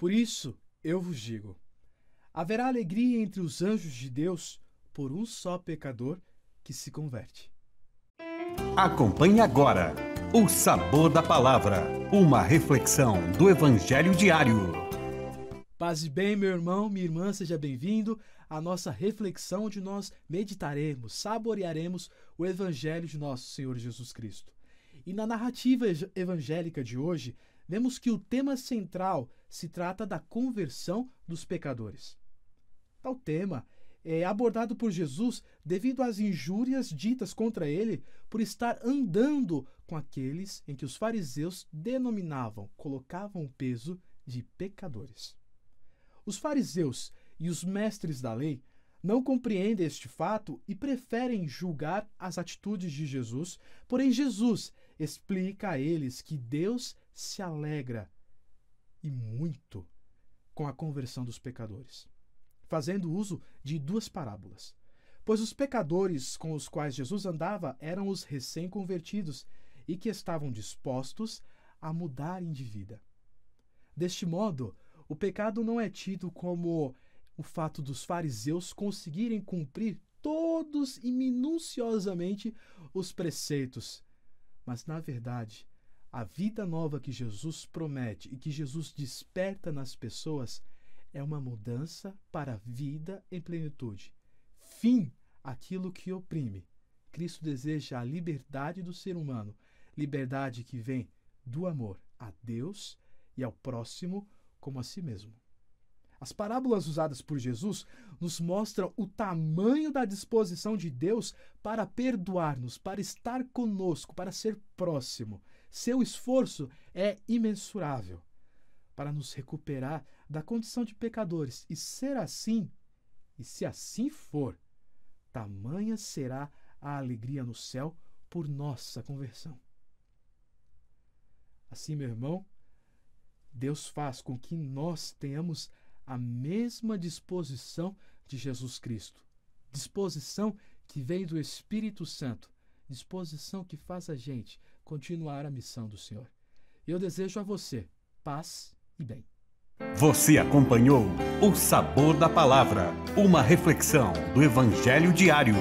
Por isso, eu vos digo: haverá alegria entre os anjos de Deus por um só pecador que se converte. Acompanhe agora o Sabor da Palavra, uma reflexão do Evangelho diário. Paz e bem, meu irmão, minha irmã, seja bem-vindo à nossa reflexão onde nós meditaremos, saborearemos o Evangelho de nosso Senhor Jesus Cristo. E na narrativa evangélica de hoje, vemos que o tema central se trata da conversão dos pecadores. Tal tema é abordado por Jesus devido às injúrias ditas contra ele por estar andando com aqueles em que os fariseus denominavam, colocavam o peso de pecadores. Os fariseus e os mestres da lei não compreendem este fato e preferem julgar as atitudes de Jesus, porém Jesus explica a eles que Deus se alegra e muito com a conversão dos pecadores, fazendo uso de duas parábolas. Pois os pecadores com os quais Jesus andava eram os recém-convertidos e que estavam dispostos a mudarem de vida. Deste modo, o pecado não é tido como o fato dos fariseus conseguirem cumprir todos e minuciosamente os preceitos, mas na verdade a vida nova que Jesus promete e que Jesus desperta nas pessoas é uma mudança para a vida em plenitude. Fim aquilo que oprime. Cristo deseja a liberdade do ser humano, liberdade que vem do amor a Deus e ao próximo como a si mesmo. As parábolas usadas por Jesus nos mostram o tamanho da disposição de Deus para perdoar-nos, para estar conosco, para ser próximo. Seu esforço é imensurável para nos recuperar da condição de pecadores, e ser assim, e se assim for, tamanha será a alegria no céu por nossa conversão. Assim, meu irmão, Deus faz com que nós tenhamos a mesma disposição de Jesus Cristo. Disposição que vem do Espírito Santo. Disposição que faz a gente continuar a missão do Senhor. Eu desejo a você paz e bem. Você acompanhou O Sabor da Palavra, uma reflexão do Evangelho diário.